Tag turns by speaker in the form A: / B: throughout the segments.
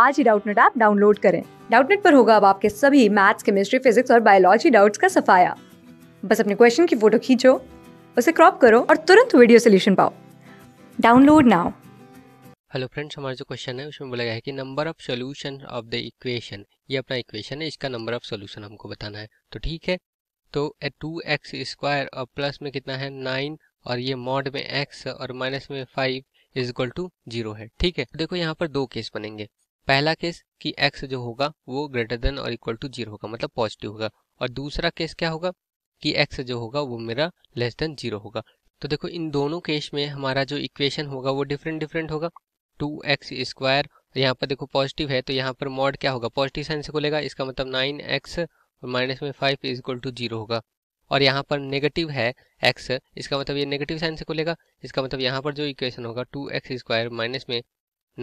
A: आज ही Doubtnut app download करें डाउटनेट पर होगा अब आपके सभी मैथ्स केमिस्ट्री फिजिक्स और बायोलॉजी डाउट्स का सफाया बस अपने क्वेश्चन की फोटो खींचो उसे क्रॉप करो और तुरंत वीडियो सोल्यूशन पाओ डाउनलोड नाउ
B: हेलो फ्रेंड्स हमारा जो क्वेश्चन है उसमें बोला गया है कि number of solution of the equation ये अपना इक्वेशन है इसका नंबर ऑफ सॉल्यूशन हमको बताना है तो ठीक है तो टू एक्स स्क्वायर और प्लस में कितना है नाइन और ये मॉड में एक्स और माइनस में five is equal to zero है ठीक है देखो यहाँ पर दो केस बनेंगे पहला केस कि एक्स जो होगा वो ग्रेटर देन और इक्वल टू जीरो होगा मतलब पॉजिटिव होगा और दूसरा केस क्या होगा कि एक्स जो होगा वो मेरा लेस देन जीरो होगा तो देखो इन दोनों केस में हमारा जो इक्वेशन होगा वो डिफरेंट डिफरेंट होगा टू एक्स स्क्वायर यहाँ पर देखो पॉजिटिव है तो यहाँ पर मॉड क्या होगा पॉजिटिव साइन से खुलेगा इसका मतलब नाइन एक्स और माइनस में five is equal to zero होगा और यहाँ पर नेगेटिव है एक्स इसका मतलब ये नेगेटिव साइन से खुलेगा इसका मतलब यहाँ पर जो इक्वेशन होगा टू एक्स स्क्वायर माइनस में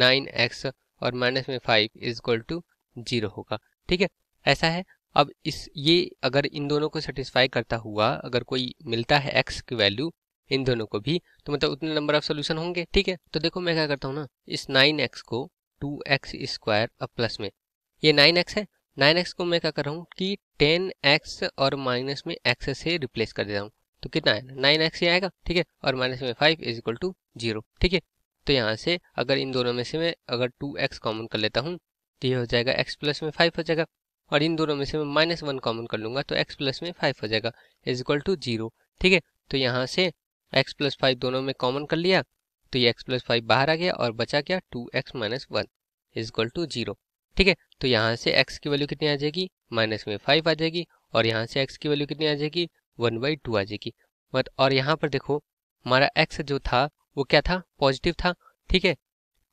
B: नाइन एक्स और माइनस में five is equal to zero होगा ठीक है ऐसा है अब इस ये अगर इन दोनों को सेटिस्फाई करता हुआ अगर कोई मिलता है एक्स की वैल्यू इन दोनों को भी तो मतलब उतने नंबर ऑफ सोल्यूशन होंगे ठीक है तो देखो मैं क्या करता हूँ ना इस नाइन एक्स को टू एक्स स्क्वायर अब प्लस में ये नाइन एक्स है नाइन एक्स को मैं क्या कर रहा हूँ कि टेन एक्स और माइनस में एक्स से रिप्लेस कर देता हूँ तो कितना है नाइन एक्स ही आएगा ठीक है और माइनस में five is equal to zero ठीक है तो यहाँ से अगर इन दोनों में से मैं अगर टू एक्स कॉमन कर लेता हूँ तो ये हो जाएगा एक्स प्लस में फाइव हो जाएगा और इन दोनों में से मैं माइनस वन कॉमन कर लूँगा तो एक्स प्लस में फाइव हो जाएगा इज इक्वल टू जीरो ठीक है तो यहाँ से एक्स प्लस फाइव दोनों में कॉमन कर लिया तो ये एक्स प्लस फाइव बाहर आ गया और बचा गया two x minus one is equal to zero ठीक है तो यहाँ से एक्स की वैल्यू कितनी आ जाएगी माइनस में फाइव आ जाएगी और यहाँ से एक्स की वैल्यू कितनी आ जाएगी वन बाई टू आ जाएगी और यहाँ पर देखो हमारा एक्स जो था वो क्या था पॉजिटिव था ठीक है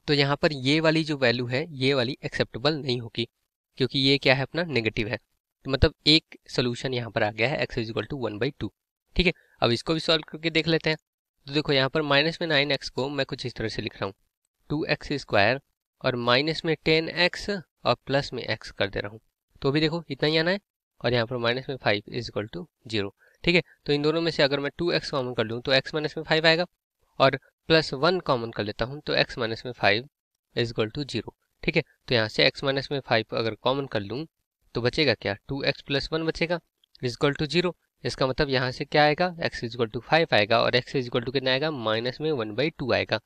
B: तो यहाँ पर ये वाली जो वैल्यू है ये वाली एक्सेप्टेबल नहीं होगी क्योंकि ये क्या है अपना नेगेटिव है तो मतलब एक सोल्यूशन यहाँ पर आ गया है x is equal to one by two ठीक है अब इसको भी सॉल्व करके देख लेते हैं तो देखो यहाँ पर माइनस में नाइन एक्स को मैं कुछ इस तरह से लिख रहा हूँ टू एक्स स्क्वायर और माइनस में टेन एक्स और प्लस में एक्स कर दे रहा हूँ तो भी देखो इतना ही आना है और यहाँ पर माइनस में five is equal to zero ठीक है तो इन दोनों में से अगर मैं टू एक्स कॉमन कर लूँ तो एक्स माइनस में फाइव आएगा और प्लस वन कॉमन कर लेता हूँ तो एक्स माइनस में five is equal to zero ठीक है तो यहाँ से एक्स माइनस में फाइव अगर कॉमन कर लूँ तो बचेगा क्या टू एक्स प्लस वन बचेगा इज इक्वल टू जीरो इसका मतलब यहाँ से क्या आएगा x is equal to five आएगा और एक्स इज इक्वल टू कितना आएगा माइनस में वन बाई टू आएगा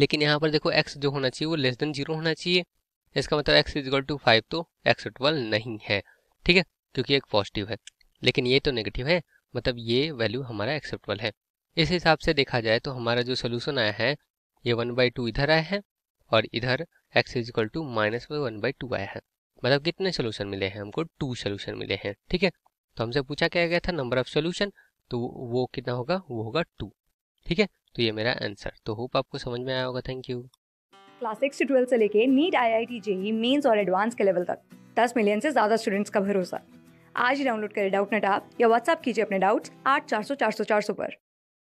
B: लेकिन यहाँ पर देखो एक्स जो होना चाहिए वो लेस देन जीरो होना चाहिए इसका मतलब x is equal to five तो एक्स ट्वेल्व नहीं है ठीक है क्योंकि एक पॉजिटिव है लेकिन ये तो नेगेटिव है मतलब ये वैल्यू हमारा एक्सेप्टेबल है इस हिसाब से देखा जाए तो हमारा जो सोल्यूशन आया है ये वन बाई टू इधर आया है और इधर x is equal to minus में वन बाई टू आया है मतलब कितने सोल्यूशन मिले हैं हमको टू सोल्यूशन मिले हैं ठीक है तो हमसे पूछा क्या गया था नंबर ऑफ सोल्यूशन तो वो कितना होगा वो होगा टू ठीक है तो ये मेरा आंसर तो होप आपको समझ में आया होगा थैंक यू
A: क्लास सिक्स से ट्वेल्थ से लेके NEET I I T JEE mains और एडवांस के लेवल तक दस मिलियन से ज्यादा स्टूडेंट्स का भरोसा आज ही डाउनलोड करें डाउट नेट आप या व्हाट्सअप कीजिए अपने डाउट्स आठ चार सौ चार सौ चार सौ पर